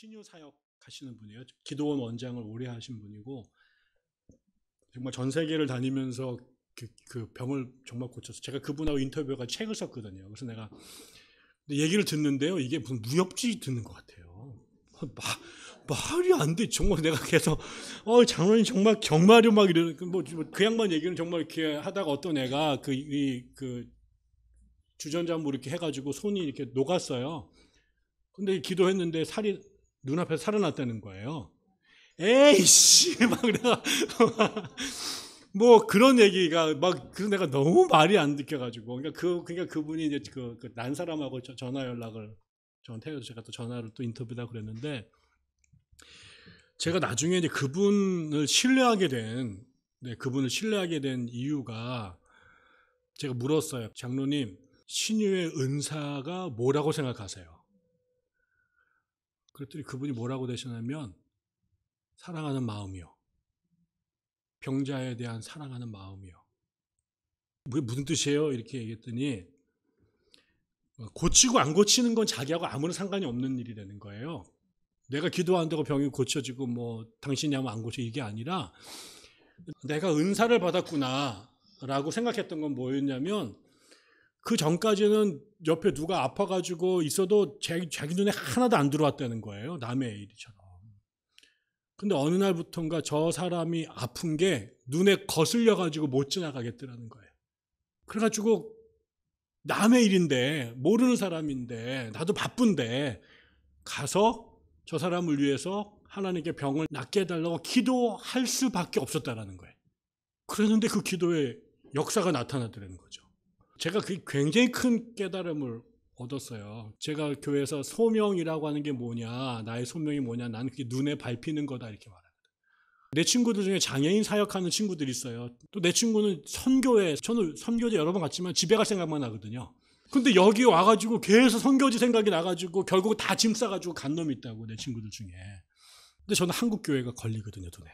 신유 사역 하시는 분이에요. 기도원 원장을 오래 하신 분이고 정말 전 세계를 다니면서 그, 그 병을 정말 고쳐서 제가 그분하고 인터뷰가 책을 썼거든요. 그래서 내가 얘기를 듣는데요. 이게 무슨 무협지 듣는 것 같아요. 마, 말이 안 돼. 정말 내가 계속 어 장로님 정말 정말요 막이러 그 뭐그 뭐, 양반 얘기는 정말 이렇게 하다가 어떤 애가 그이그 주전자 뭐 이렇게 해가지고 손이 이렇게 녹았어요. 근데 기도했는데 살이 눈앞에 살아났다는 거예요. 에이씨! 막 내가 뭐 그런 얘기가 막그래 내가 너무 말이 안 느껴가지고 그러니까 그 그러니까 그분이 이제 그난 그 사람하고 전화 연락을 저한테 해서 제가 또 전화를 또 인터뷰다 그랬는데 제가 나중에 이제 그분을 신뢰하게 된 네, 그분을 신뢰하게 된 이유가 제가 물었어요 장로님 신유의 은사가 뭐라고 생각하세요? 그랬더니 그분이 뭐라고 되셨냐면 사랑하는 마음이요. 병자에 대한 사랑하는 마음이요. 뭐 무슨 뜻이에요? 이렇게 얘기했더니 고치고 안 고치는 건 자기하고 아무런 상관이 없는 일이 되는 거예요. 내가 기도한다고 병이 고쳐지고 뭐 당신이 하면 안 고쳐 이게 아니라 내가 은사를 받았구나라고 생각했던 건 뭐였냐면 그 전까지는 옆에 누가 아파가지고 있어도 자기, 자기 눈에 하나도 안 들어왔다는 거예요. 남의 일처럼. 근데 어느 날부턴가 저 사람이 아픈 게 눈에 거슬려가지고 못 지나가겠더라는 거예요. 그래가지고 남의 일인데, 모르는 사람인데, 나도 바쁜데, 가서 저 사람을 위해서 하나님께 병을 낫게 해달라고 기도할 수밖에 없었다라는 거예요. 그랬는데 그 기도에 역사가 나타나더라는 거죠. 제가 그 굉장히 큰 깨달음을 얻었어요. 제가 교회에서 소명이라고 하는 게 뭐냐, 나의 소명이 뭐냐, 나는 그게 눈에 밟히는 거다 이렇게 말합니다. 내 친구들 중에 장애인 사역하는 친구들이 있어요. 또 내 친구는 선교회, 저는 선교제 여러 번 갔지만 집에 갈 생각만 하거든요. 근데 여기 와가지고 계속 선교지 생각이 나가지고 결국 다 짐 싸가지고 간 놈이 있다고 내 친구들 중에. 근데 저는 한국교회가 걸리거든요, 돈에.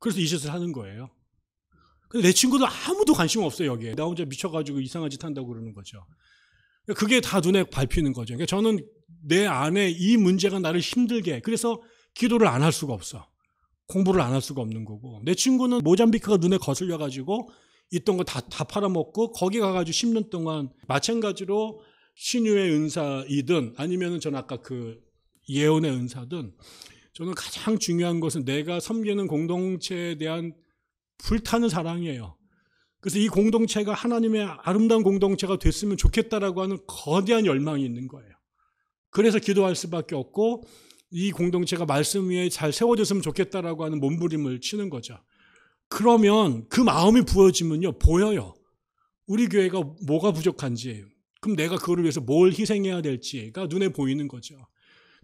그래서 이 짓을 하는 거예요. 내 친구들 아무도 관심 없어요, 여기에. 나 혼자 미쳐가지고 이상한 짓 한다고 그러는 거죠. 그러니까 그게 다 눈에 밟히는 거죠. 그러니까 저는 내 안에 이 문제가 나를 힘들게, 그래서 기도를 안 할 수가 없어. 공부를 안 할 수가 없는 거고. 내 친구는 모잠비크가 눈에 거슬려가지고 있던 거 다, 다 팔아먹고 거기 가가지고 10년 동안 마찬가지로 신유의 은사이든 아니면은 전 아까 그 예언의 은사든 저는 가장 중요한 것은 내가 섬기는 공동체에 대한 불타는 사랑이에요. 그래서 이 공동체가 하나님의 아름다운 공동체가 됐으면 좋겠다라고 하는 거대한 열망이 있는 거예요. 그래서 기도할 수밖에 없고 이 공동체가 말씀 위에 잘 세워졌으면 좋겠다라고 하는 몸부림을 치는 거죠. 그러면 그 마음이 부어지면요 보여요. 우리 교회가 뭐가 부족한지 그럼 내가 그거를 위해서 뭘 희생해야 될지가 눈에 보이는 거죠.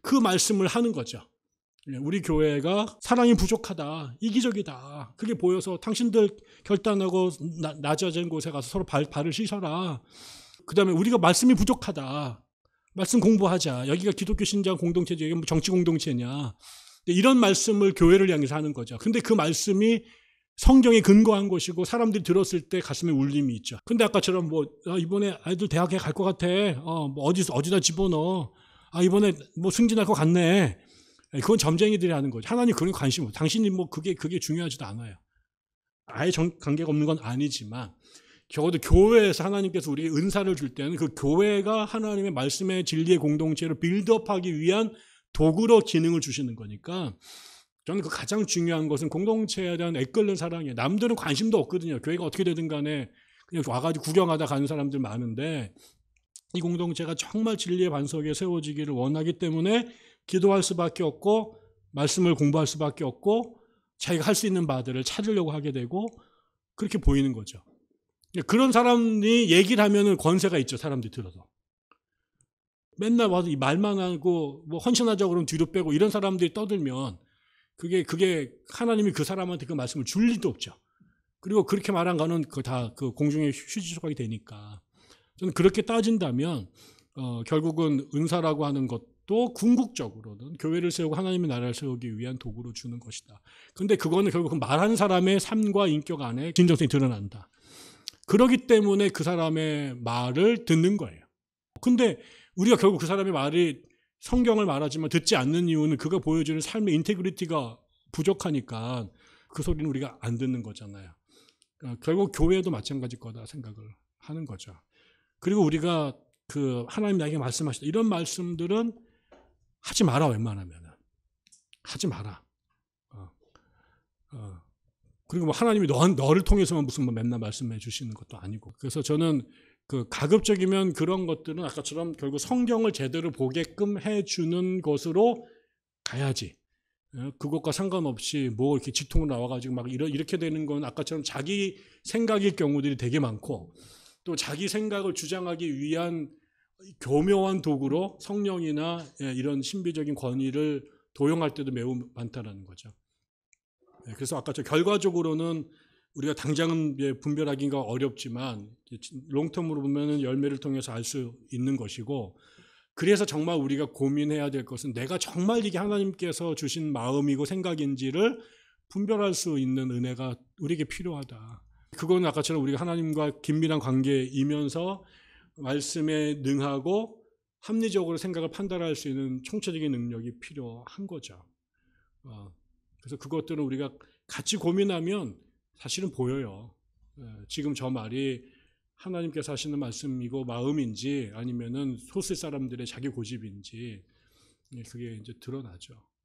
그 말씀을 하는 거죠. 예, 우리 교회가 사랑이 부족하다, 이기적이다. 그게 보여서 당신들 결단하고 낮아진 곳에 가서 서로 발, 발을 씻어라. 그 다음에 우리가 말씀이 부족하다. 말씀 공부하자. 여기가 기독교 신자 공동체지, 이게 뭐 정치 공동체냐. 이런 말씀을 교회를 향해서 하는 거죠. 근데 그 말씀이 성경에 근거한 것이고 사람들이 들었을 때 가슴에 울림이 있죠. 근데 아까처럼 뭐 아, 이번에 아이들 대학에 갈 것 같아. 어, 뭐 어디 어디다 집어넣어. 아 이번에 뭐 승진할 것 같네. 예, 그건 점쟁이들이 하는 거죠. 하나님 그런 관심 없어. 당신이 뭐 그게 그게 중요하지도 않아요. 아예 정, 관계가 없는 건 아니지만 적어도 교회에서 하나님께서 우리 은사를 줄 때는 그 교회가 하나님의 말씀의 진리의 공동체를 빌드업하기 위한 도구로 기능을 주시는 거니까 저는 그 가장 중요한 것은 공동체에 대한 애끓는 사랑이에요. 남들은 관심도 없거든요. 교회가 어떻게 되든 간에 그냥 와가지고 구경하다 가는 사람들 많은데 이 공동체가 정말 진리의 반석에 세워지기를 원하기 때문에 기도할 수밖에 없고 말씀을 공부할 수밖에 없고 자기가 할 수 있는 바들을 찾으려고 하게 되고 그렇게 보이는 거죠. 그런 사람이 얘기를 하면 권세가 있죠. 사람들이 들어서. 맨날 와서 이 말만 하고 뭐 헌신하자 고 그러면 뒤로 빼고 이런 사람들이 떠들면 그게 그게 하나님이 그 사람한테 그 말씀을 줄 리도 없죠. 그리고 그렇게 말한 거는 그 다 그 공중에 휴지 조각이 되니까 저는 그렇게 따진다면 어, 결국은 은사라고 하는 것또 궁극적으로는 교회를 세우고 하나님의 나라를 세우기 위한 도구로 주는 것이다. 근데 그거는 결국 말한 사람의 삶과 인격 안에 진정성이 드러난다. 그러기 때문에 그 사람의 말을 듣는 거예요. 근데 우리가 결국 그 사람의 말이 성경을 말하지만 듣지 않는 이유는 그가 보여주는 삶의 인테그리티가 부족하니까 그 소리는 우리가 안 듣는 거잖아요. 그러니까 결국 교회도 마찬가지 거다 생각을 하는 거죠. 그리고 우리가 그 하나님 나에게 말씀하시다 이런 말씀들은 하지 마라 웬만하면 하지 마라. 어. 어. 그리고 뭐 하나님이 너, 너를 통해서만 무슨 뭐 맨날 말씀해 주시는 것도 아니고 그래서 저는 그 가급적이면 그런 것들은 아까처럼 결국 성경을 제대로 보게끔 해주는 것으로 가야지. 어, 그것과 상관없이 뭐 이렇게 지통으로 나와가지고 막 이러, 이렇게 되는 건 아까처럼 자기 생각일 경우들이 되게 많고 또 자기 생각을 주장하기 위한 교묘한 도구로 성령이나 예, 이런 신비적인 권위를 도용할 때도 매우 많다라는 거죠. 예, 그래서 아까 저 결과적으로는 우리가 당장은 예, 분별하기가 어렵지만 롱텀으로 보면은 열매를 통해서 알 수 있는 것이고 그래서 정말 우리가 고민해야 될 것은 내가 정말 이게 하나님께서 주신 마음이고 생각인지를 분별할 수 있는 은혜가 우리에게 필요하다. 그건 아까처럼 우리가 하나님과 긴밀한 관계이면서 말씀에 능하고 합리적으로 생각을 판단할 수 있는 총체적인 능력이 필요한 거죠. 어, 그래서 그것들은 우리가 같이 고민하면 사실은 보여요. 예, 지금 저 말이 하나님께서 하시는 말씀이고 마음인지 아니면은 소수 사람들의 자기 고집인지 예, 그게 이제 드러나죠.